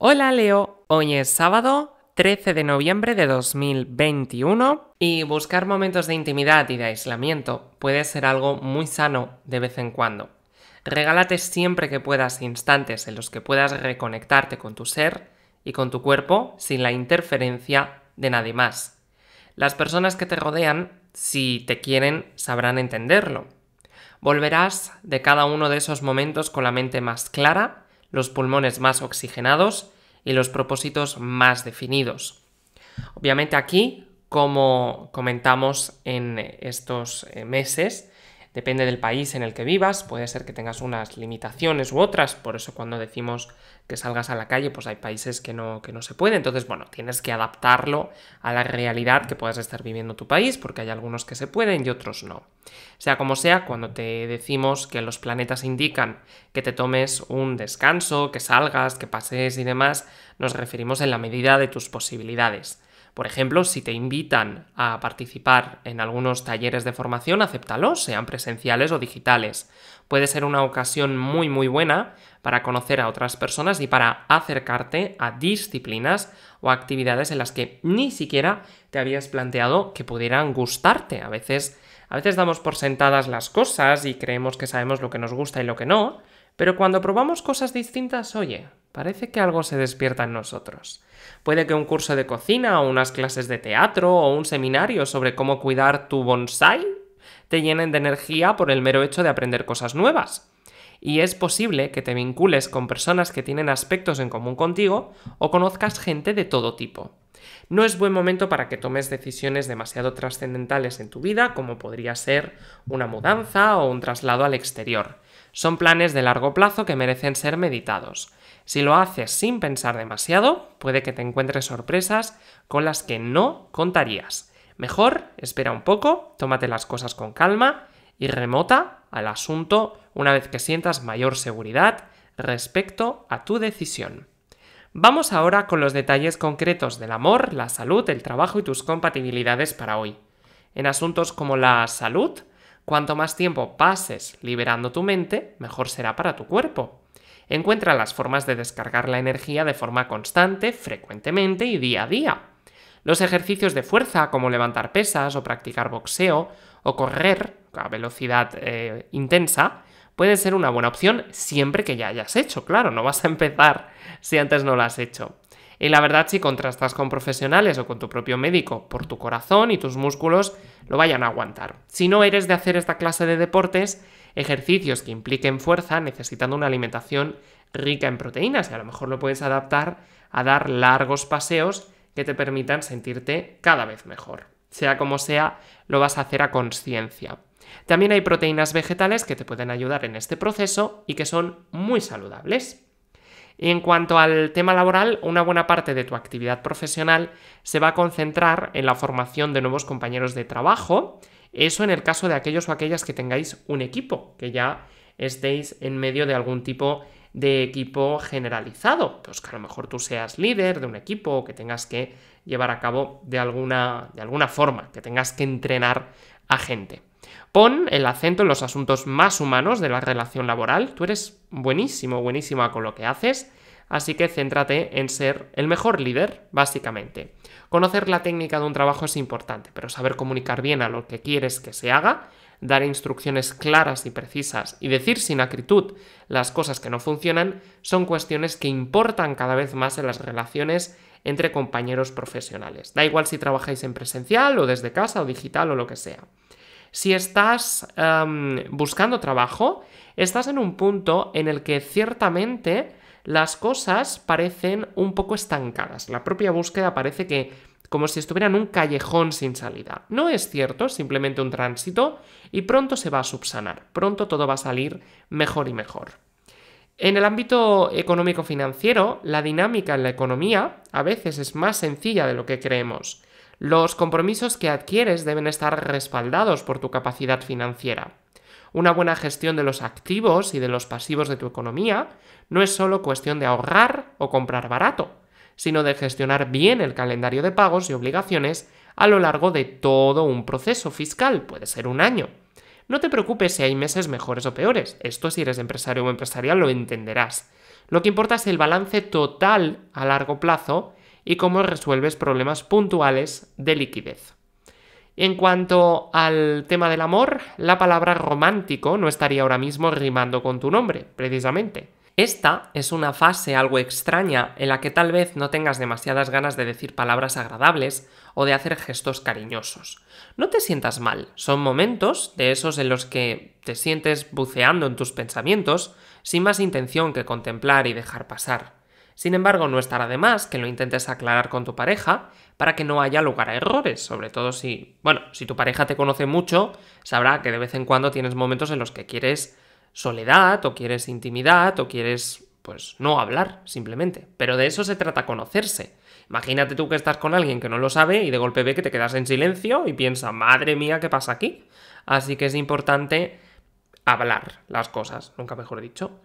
Hola Leo, hoy es sábado 13 de noviembre de 2021 y buscar momentos de intimidad y de aislamiento puede ser algo muy sano de vez en cuando. Regálate siempre que puedas instantes en los que puedas reconectarte con tu ser y con tu cuerpo sin la interferencia de nadie más. Las personas que te rodean, si te quieren, sabrán entenderlo. Volverás de cada uno de esos momentos con la mente más clara los pulmones más oxigenados y los propósitos más definidos. Obviamente aquí, como comentamos en estos eh, meses, Depende del país en el que vivas, puede ser que tengas unas limitaciones u otras, por eso cuando decimos que salgas a la calle, pues hay países que no, que no se puede, entonces bueno, tienes que adaptarlo a la realidad que puedas estar viviendo tu país, porque hay algunos que se pueden y otros no. Sea como sea, cuando te decimos que los planetas indican que te tomes un descanso, que salgas, que pases y demás, nos referimos en la medida de tus posibilidades. Por ejemplo, si te invitan a participar en algunos talleres de formación, acéptalos, sean presenciales o digitales. Puede ser una ocasión muy muy buena para conocer a otras personas y para acercarte a disciplinas o actividades en las que ni siquiera te habías planteado que pudieran gustarte. A veces, a veces damos por sentadas las cosas y creemos que sabemos lo que nos gusta y lo que no, pero cuando probamos cosas distintas, oye, Parece que algo se despierta en nosotros. Puede que un curso de cocina o unas clases de teatro o un seminario sobre cómo cuidar tu bonsai te llenen de energía por el mero hecho de aprender cosas nuevas. Y es posible que te vincules con personas que tienen aspectos en común contigo o conozcas gente de todo tipo. No es buen momento para que tomes decisiones demasiado trascendentales en tu vida, como podría ser una mudanza o un traslado al exterior. Son planes de largo plazo que merecen ser meditados. Si lo haces sin pensar demasiado, puede que te encuentres sorpresas con las que no contarías. Mejor, espera un poco, tómate las cosas con calma y remota al asunto una vez que sientas mayor seguridad respecto a tu decisión. Vamos ahora con los detalles concretos del amor, la salud, el trabajo y tus compatibilidades para hoy. En asuntos como la salud, Cuanto más tiempo pases liberando tu mente, mejor será para tu cuerpo. Encuentra las formas de descargar la energía de forma constante, frecuentemente y día a día. Los ejercicios de fuerza como levantar pesas o practicar boxeo o correr a velocidad eh, intensa pueden ser una buena opción siempre que ya hayas hecho. Claro, no vas a empezar si antes no lo has hecho. Y la verdad, si contrastas con profesionales o con tu propio médico, por tu corazón y tus músculos lo vayan a aguantar. Si no eres de hacer esta clase de deportes, ejercicios que impliquen fuerza, necesitando una alimentación rica en proteínas, y a lo mejor lo puedes adaptar a dar largos paseos que te permitan sentirte cada vez mejor. Sea como sea, lo vas a hacer a conciencia. También hay proteínas vegetales que te pueden ayudar en este proceso y que son muy saludables. Y en cuanto al tema laboral, una buena parte de tu actividad profesional se va a concentrar en la formación de nuevos compañeros de trabajo, eso en el caso de aquellos o aquellas que tengáis un equipo, que ya estéis en medio de algún tipo de equipo generalizado, pues que a lo mejor tú seas líder de un equipo o que tengas que llevar a cabo de alguna, de alguna forma, que tengas que entrenar a gente. Pon el acento en los asuntos más humanos de la relación laboral. Tú eres buenísimo, buenísima con lo que haces, así que céntrate en ser el mejor líder, básicamente. Conocer la técnica de un trabajo es importante, pero saber comunicar bien a lo que quieres que se haga, dar instrucciones claras y precisas y decir sin acritud las cosas que no funcionan son cuestiones que importan cada vez más en las relaciones entre compañeros profesionales. Da igual si trabajáis en presencial o desde casa o digital o lo que sea. Si estás em, buscando trabajo, estás en un punto en el que ciertamente las cosas parecen un poco estancadas. La propia búsqueda parece que como si estuviera en un callejón sin salida. No es cierto, es simplemente un tránsito y pronto se va a subsanar, pronto todo va a salir mejor y mejor. En el ámbito económico-financiero, la dinámica en la economía a veces es más sencilla de lo que creemos. Los compromisos que adquieres deben estar respaldados por tu capacidad financiera. Una buena gestión de los activos y de los pasivos de tu economía no es solo cuestión de ahorrar o comprar barato, sino de gestionar bien el calendario de pagos y obligaciones a lo largo de todo un proceso fiscal, puede ser un año. No te preocupes si hay meses mejores o peores, esto si eres empresario o empresarial lo entenderás. Lo que importa es el balance total a largo plazo y cómo resuelves problemas puntuales de liquidez. En cuanto al tema del amor, la palabra romántico no estaría ahora mismo rimando con tu nombre, precisamente. Esta es una fase algo extraña en la que tal vez no tengas demasiadas ganas de decir palabras agradables o de hacer gestos cariñosos. No te sientas mal, son momentos de esos en los que te sientes buceando en tus pensamientos sin más intención que contemplar y dejar pasar. Sin embargo, no estará de más que lo intentes aclarar con tu pareja para que no haya lugar a errores, sobre todo si, bueno, si tu pareja te conoce mucho, sabrá que de vez en cuando tienes momentos en los que quieres soledad o quieres intimidad o quieres pues no hablar simplemente. Pero de eso se trata conocerse. Imagínate tú que estás con alguien que no lo sabe y de golpe ve que te quedas en silencio y piensa, madre mía, ¿qué pasa aquí? Así que es importante hablar las cosas, nunca mejor dicho.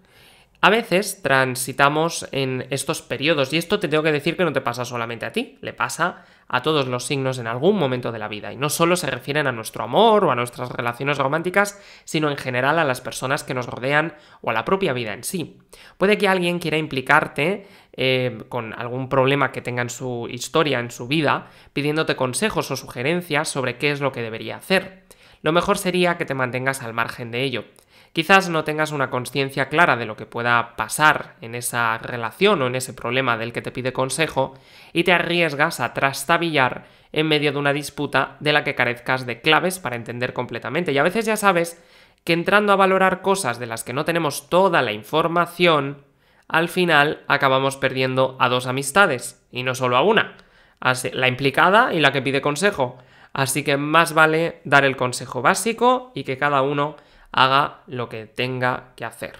A veces transitamos en estos periodos y esto te tengo que decir que no te pasa solamente a ti, le pasa a todos los signos en algún momento de la vida y no solo se refieren a nuestro amor o a nuestras relaciones románticas, sino en general a las personas que nos rodean o a la propia vida en sí. Puede que alguien quiera implicarte eh, con algún problema que tenga en su historia, en su vida, pidiéndote consejos o sugerencias sobre qué es lo que debería hacer. Lo mejor sería que te mantengas al margen de ello. Quizás no tengas una conciencia clara de lo que pueda pasar en esa relación o en ese problema del que te pide consejo y te arriesgas a trastabillar en medio de una disputa de la que carezcas de claves para entender completamente. Y a veces ya sabes que entrando a valorar cosas de las que no tenemos toda la información, al final acabamos perdiendo a dos amistades, y no solo a una, la implicada y la que pide consejo. Así que más vale dar el consejo básico y que cada uno haga lo que tenga que hacer.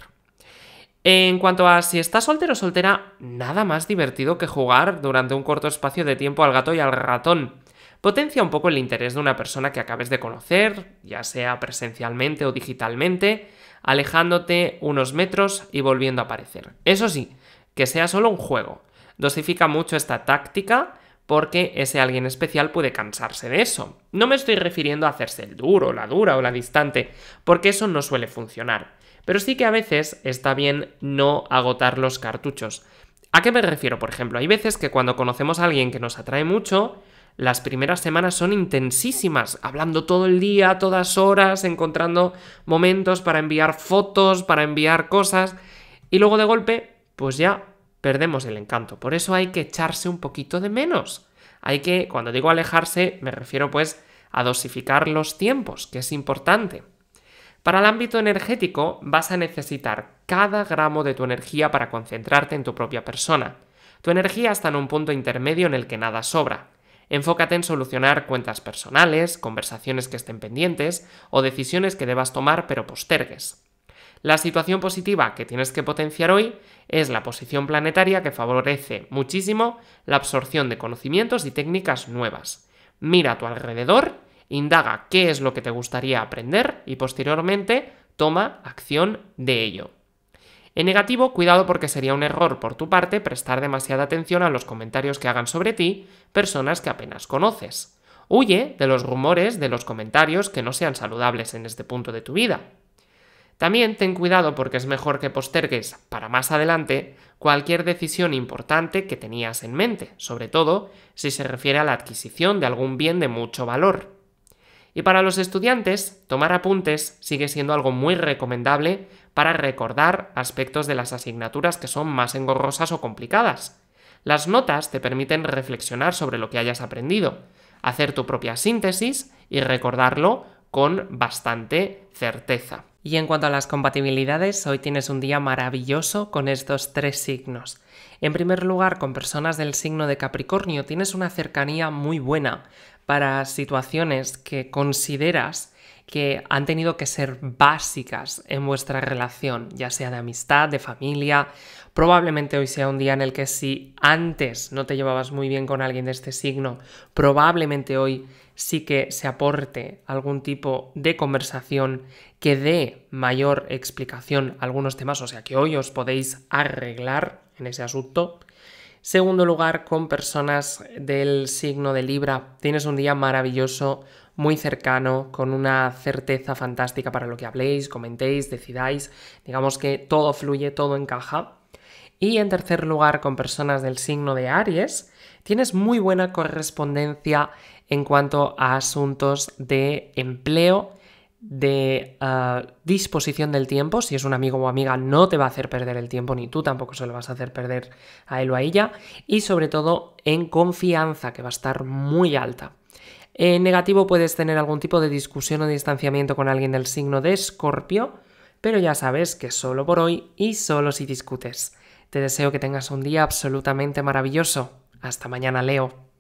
En cuanto a si estás soltero o soltera, nada más divertido que jugar durante un corto espacio de tiempo al gato y al ratón. Potencia un poco el interés de una persona que acabes de conocer, ya sea presencialmente o digitalmente, alejándote unos metros y volviendo a aparecer. Eso sí, que sea solo un juego. Dosifica mucho esta táctica porque ese alguien especial puede cansarse de eso. No me estoy refiriendo a hacerse el duro, la dura o la distante, porque eso no suele funcionar. Pero sí que a veces está bien no agotar los cartuchos. ¿A qué me refiero, por ejemplo? Hay veces que cuando conocemos a alguien que nos atrae mucho, las primeras semanas son intensísimas, hablando todo el día, todas horas, encontrando momentos para enviar fotos, para enviar cosas, y luego de golpe, pues ya perdemos el encanto. Por eso hay que echarse un poquito de menos. Hay que, cuando digo alejarse, me refiero pues a dosificar los tiempos, que es importante. Para el ámbito energético vas a necesitar cada gramo de tu energía para concentrarte en tu propia persona. Tu energía está en un punto intermedio en el que nada sobra. Enfócate en solucionar cuentas personales, conversaciones que estén pendientes o decisiones que debas tomar pero postergues. La situación positiva que tienes que potenciar hoy es la posición planetaria que favorece muchísimo la absorción de conocimientos y técnicas nuevas. Mira a tu alrededor, indaga qué es lo que te gustaría aprender y posteriormente toma acción de ello. En negativo, cuidado porque sería un error por tu parte prestar demasiada atención a los comentarios que hagan sobre ti personas que apenas conoces. Huye de los rumores de los comentarios que no sean saludables en este punto de tu vida. También ten cuidado porque es mejor que postergues para más adelante cualquier decisión importante que tenías en mente, sobre todo si se refiere a la adquisición de algún bien de mucho valor. Y para los estudiantes, tomar apuntes sigue siendo algo muy recomendable para recordar aspectos de las asignaturas que son más engorrosas o complicadas. Las notas te permiten reflexionar sobre lo que hayas aprendido, hacer tu propia síntesis y recordarlo con bastante certeza. Y en cuanto a las compatibilidades, hoy tienes un día maravilloso con estos tres signos. En primer lugar, con personas del signo de Capricornio tienes una cercanía muy buena para situaciones que consideras que han tenido que ser básicas en vuestra relación, ya sea de amistad, de familia. Probablemente hoy sea un día en el que si antes no te llevabas muy bien con alguien de este signo, probablemente hoy sí que se aporte algún tipo de conversación que dé mayor explicación a algunos temas, o sea que hoy os podéis arreglar en ese asunto. Segundo lugar, con personas del signo de Libra, tienes un día maravilloso muy cercano, con una certeza fantástica para lo que habléis, comentéis, decidáis, digamos que todo fluye, todo encaja. Y en tercer lugar, con personas del signo de Aries, tienes muy buena correspondencia en cuanto a asuntos de empleo, de eh, disposición del tiempo. Si es un amigo o amiga, no te va a hacer perder el tiempo, ni tú tampoco se lo vas a hacer perder a él o a ella. Y sobre todo en confianza, que va a estar muy alta. En eh, negativo puedes tener algún tipo de discusión o distanciamiento con alguien del signo de Escorpio, pero ya sabes que solo por hoy y solo si discutes. Te deseo que tengas un día absolutamente maravilloso. Hasta mañana, Leo.